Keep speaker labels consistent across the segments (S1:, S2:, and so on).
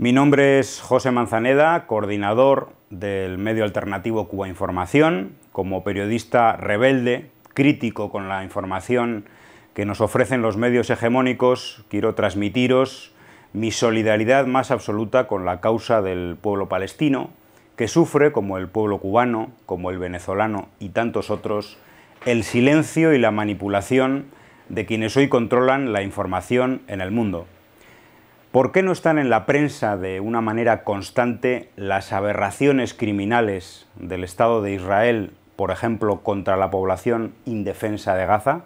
S1: Mi nombre es José Manzaneda, coordinador del medio alternativo Cuba Información. Como periodista rebelde, crítico con la información que nos ofrecen los medios hegemónicos, quiero transmitiros mi solidaridad más absoluta con la causa del pueblo palestino, que sufre, como el pueblo cubano, como el venezolano y tantos otros, el silencio y la manipulación de quienes hoy controlan la información en el mundo. ¿Por qué no están en la prensa de una manera constante las aberraciones criminales del Estado de Israel, por ejemplo, contra la población indefensa de Gaza?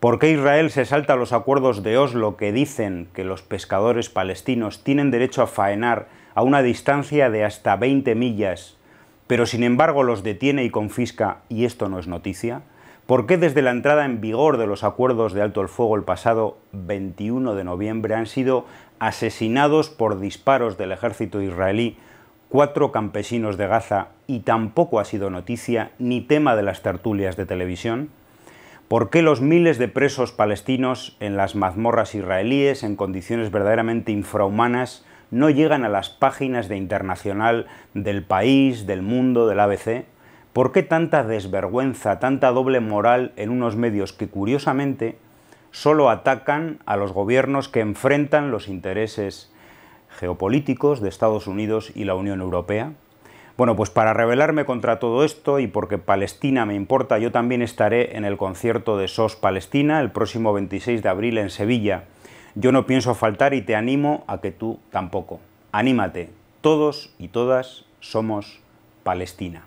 S1: ¿Por qué Israel se salta a los acuerdos de Oslo que dicen que los pescadores palestinos tienen derecho a faenar a una distancia de hasta 20 millas, pero sin embargo los detiene y confisca y esto no es noticia? ¿Por qué desde la entrada en vigor de los acuerdos de alto el fuego el pasado 21 de noviembre han sido asesinados por disparos del ejército israelí cuatro campesinos de Gaza y tampoco ha sido noticia ni tema de las tertulias de televisión? ¿Por qué los miles de presos palestinos en las mazmorras israelíes en condiciones verdaderamente infrahumanas no llegan a las páginas de Internacional del país, del mundo, del ABC? ¿Por qué tanta desvergüenza, tanta doble moral en unos medios que curiosamente solo atacan a los gobiernos que enfrentan los intereses geopolíticos de Estados Unidos y la Unión Europea? Bueno, pues para rebelarme contra todo esto y porque Palestina me importa, yo también estaré en el concierto de SOS Palestina el próximo 26 de abril en Sevilla. Yo no pienso faltar y te animo a que tú tampoco. Anímate, todos y todas somos Palestina.